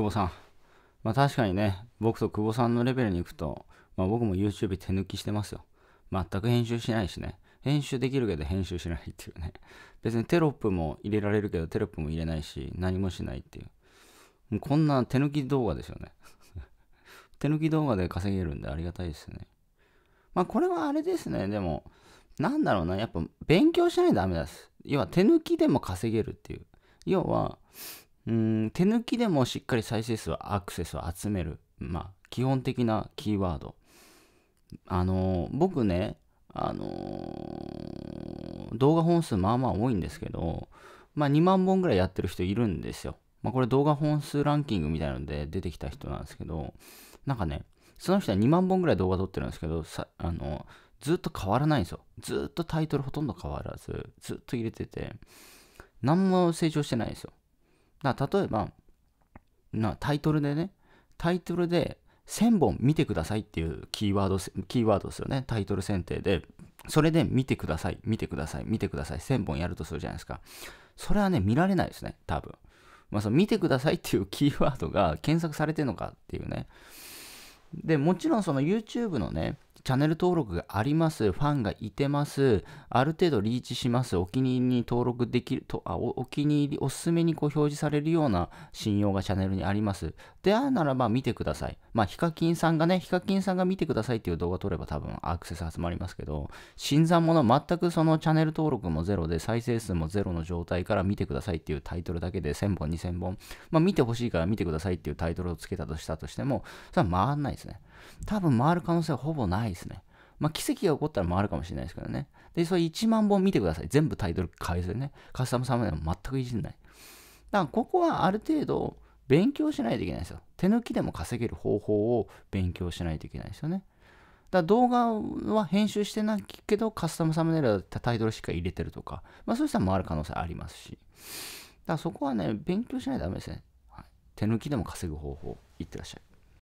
久保さん。まあ確かにね、僕と久保さんのレベルに行くと、まあ僕も YouTube 手抜きしてますよ。全く編集しないしね。編集できるけど編集しないっていうね。別にテロップも入れられるけどテロップも入れないし、何もしないっていう。もうこんな手抜き動画ですよね。手抜き動画で稼げるんでありがたいですね。まあこれはあれですね。でも、なんだろうな。やっぱ勉強しないとダメです。要は手抜きでも稼げるっていう。要は、うん手抜きでもしっかり再生数はアクセスを集める、まあ、基本的なキーワードあのー、僕ねあのー、動画本数まあまあ多いんですけど、まあ、2万本ぐらいやってる人いるんですよ、まあ、これ動画本数ランキングみたいなので出てきた人なんですけどなんかねその人は2万本ぐらい動画撮ってるんですけどさあのー、ずっと変わらないんですよずっとタイトルほとんど変わらずずっと入れてて何も成長してないんですよ例えばなタイトルでねタイトルで1000本見てくださいっていうキーワード、キーワードですよね。タイトル選定で、それで見てください、見てください、見てください、1000本やるとするじゃないですか。それはね、見られないですね、多分。まあ、その見てくださいっていうキーワードが検索されてるのかっていうね。で、もちろんその YouTube のね、チャンネル登録があります、ファンがいてます、ある程度リーチします、お気に入りに登録できるとあお、お気に入り、おすすめにこう表示されるような信用がチャンネルにあります。であるならば見てください。まあ、ヒカキンさんがね、ヒカキンさんが見てくださいっていう動画を撮れば多分アクセス集まりますけど、新参者全くそのチャンネル登録もゼロで再生数もゼロの状態から見てくださいっていうタイトルだけで1000本、2000本、まあ、見てほしいから見てくださいっていうタイトルをつけたとしたとしても、それは回んないですね。多分回る可能性はほぼないですね。まあ、奇跡が起こったら回るかもしれないですけどね。で、それ1万本見てください。全部タイトル変えずね。カスタムサムネも全くいじんない。だから、ここはある程度勉強しないといけないですよ。手抜きでも稼げる方法を勉強しないといけないですよね。だから動画は編集してないけど、カスタムサムネイルはタイトルしっかり入れてるとか、まあそうしたら回る可能性ありますし。だからそこはね、勉強しないとダメですね。はい、手抜きでも稼ぐ方法、いってらっしゃい。